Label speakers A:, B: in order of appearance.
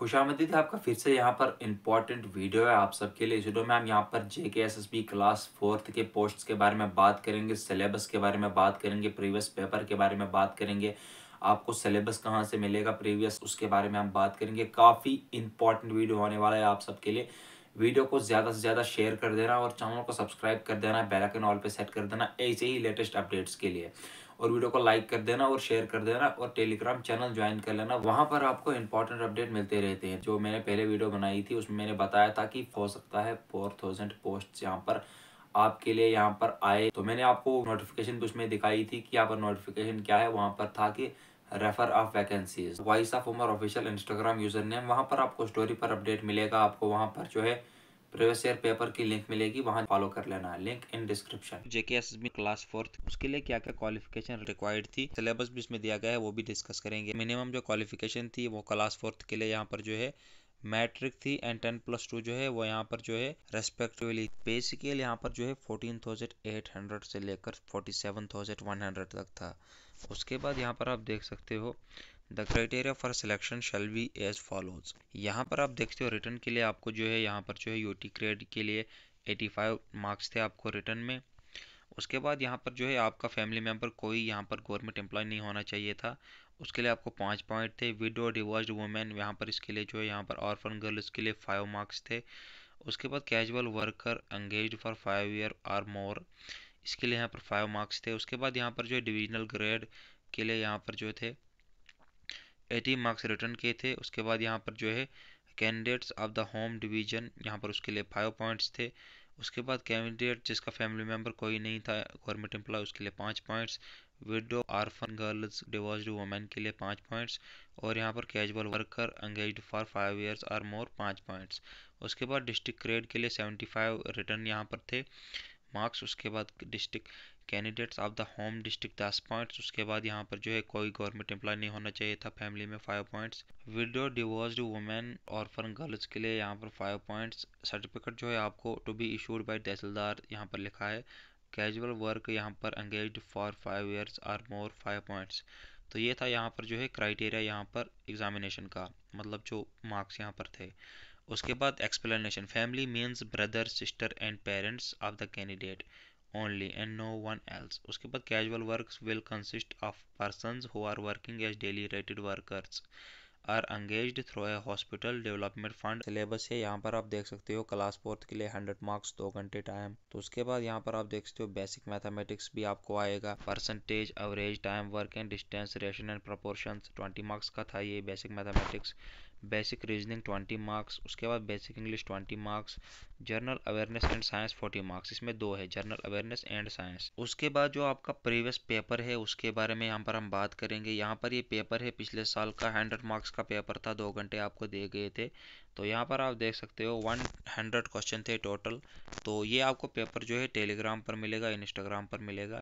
A: खुशामदी आमदीद आपका फिर से यहाँ पर इम्पॉर्टेंट वीडियो है आप सबके लिए जो मैम में हम यहाँ पर J K S S B class fourth के पोस्ट्स के बारे में बात करेंगे सिलेबस के बारे में बात करेंगे प्रीवियस पेपर के बारे में बात करेंगे आपको सिलेबस कहाँ से मिलेगा प्रीवियस उसके बारे में हम बात करेंगे काफ़ी इंपॉर्टेंट वीडियो होने वाला है आप सबके लिए वीडियो को ज़्यादा से ज़्यादा शेयर कर देना और चैनल को सब्सक्राइब कर देना बेल आइकन ऑल पे सेट कर देना ऐसे ही लेटेस्ट अपडेट्स के लिए और वीडियो को लाइक कर देना और शेयर कर देना और टेलीग्राम चैनल ज्वाइन कर लेना वहाँ पर आपको इंपॉर्टेंट अपडेट मिलते रहते हैं जो मैंने पहले वीडियो बनाई थी उसमें मैंने बताया था कि हो सकता है फोर थाउजेंड पोस्ट यहाँ पर आपके लिए यहाँ पर आए तो मैंने आपको नोटिफिकेशन उसमें दिखाई थी कि यहाँ पर नोटिफिकेशन क्या है वहाँ पर था कि refer of vacancies voice of Umar official Instagram user name वहाँ पर आपको स्टोरी पर अपडेट मिलेगा आपको वहाँ पर जो है प्रीवियस ईयर पेपर की लिंक मिलेगी वहाँ फॉलो कर लेना link in description JK S B class fourth उसके लिए क्या क्या क्वालिफिकेशन रिक्वायर्ड थी सिलेबस भी इसमें दिया गया है वो भी डिस्कस करेंगे मिनिमम जो क्वालिफिकेशन थी वो क्लास फोर्थ के लिए यहाँ पर जो है मैट्रिक थी एंड टेन प्लस टू जो है वो यहाँ पर जो है रेस्पेक्टिवली बेसिकल यहाँ पर जो है फोर्टीन थाउजेंड एट हंड्रेड से लेकर forty seven thousand one hundred तक था उसके बाद यहाँ पर आप देख सकते हो the criteria for selection shall be as follows यहाँ पर आप देखते हो रिटर्न के लिए आपको जो है यहाँ पर जो है यूटी क्रेड के लिए 85 मार्क्स थे आपको रिटर्न में उसके बाद यहाँ पर जो है आपका फैमिली मेम्बर कोई यहाँ पर गवर्नमेंट एम्प्लॉय नहीं होना चाहिए था उसके लिए आपको पाँच पॉइंट थे विडो डिवोर्स्ड वुमेन यहाँ पर इसके लिए जो है यहाँ पर ऑर्फन गर्ल्स के लिए फाइव मार्क्स थे उसके बाद casual worker engage for five year or more इसके लिए यहाँ पर फाइव मार्क्स थे उसके बाद यहाँ पर जो है डिविजनल ग्रेड के लिए यहाँ पर जो थे एटी मार्क्स रिटर्न किए थे उसके बाद यहाँ पर जो है candidates of the home division यहाँ पर उसके लिए फाइव पॉइंट्स थे उसके बाद कैंडिडेट जिसका फैमिली मेम्बर कोई नहीं था गवर्नमेंट एम्प्लॉय उसके लिए पाँच points widow orphan girls divorce women के लिए पाँच पॉइंट्स और यहाँ पर casual worker engage for five years or more पाँच पॉइंट्स उसके बाद डिस्ट्रिक्ट ग्रेड के लिए सेवेंटी फाइव रिटर्न यहाँ पर थे मार्क्स उसके बाद district candidates of the home district दस पॉइंट्स उसके बाद यहाँ पर जो है कोई गवर्नमेंट एम्प्लॉय नहीं होना चाहिए था फैमिली में five points widow divorce women for girls के लिए यहाँ पर फाइव पॉइंट्स सर्टिफिकेट जो है आपको to be issued by tehsildar यहाँ पर लिखा है कैजुअल वर्क यहाँ पर engage for five years or more five points तो ये था यहाँ पर जो है क्राइटेरिया यहाँ पर एग्जामिनेशन का मतलब जो मार्क्स यहाँ पर थे उसके बाद explanation family means brother sister and parents of the candidate only and no one else उसके बाद casual work will consist of person who are working as daily rated workers or engage through a hospital development fund syllabus है यहाँ पर आप देख सकते हो class fourth के लिए हंड्रेड मार्क्स दो घंटे टाइम तो उसके बाद यहाँ पर आप देख सकते हो बेसिक मैथमेटिक्स भी आपको आएगा percentage average time work and distance रेशन एंड प्रपोर्शन ट्वेंटी मार्क्स का था ये basic mathematics basic reasoning twenty marks उसके बाद basic English twenty marks general awareness and science forty marks इसमें दो है जर्नल अवेयरनेस एंड साइंस उसके बाद जो आपका प्रीवियस पेपर है उसके बारे में यहाँ पर हम बात करेंगे यहाँ पर ये पेपर है पिछले साल का हंड्रेड मार्क्स का पेपर था दो घंटे आपको दिए गए थे तो यहाँ पर आप देख सकते हो वन हंड्रेड क्वेश्चन थे टोटल तो ये आपको पेपर जो है टेलीग्राम पर मिलेगा इंस्टाग्राम पर मिलेगा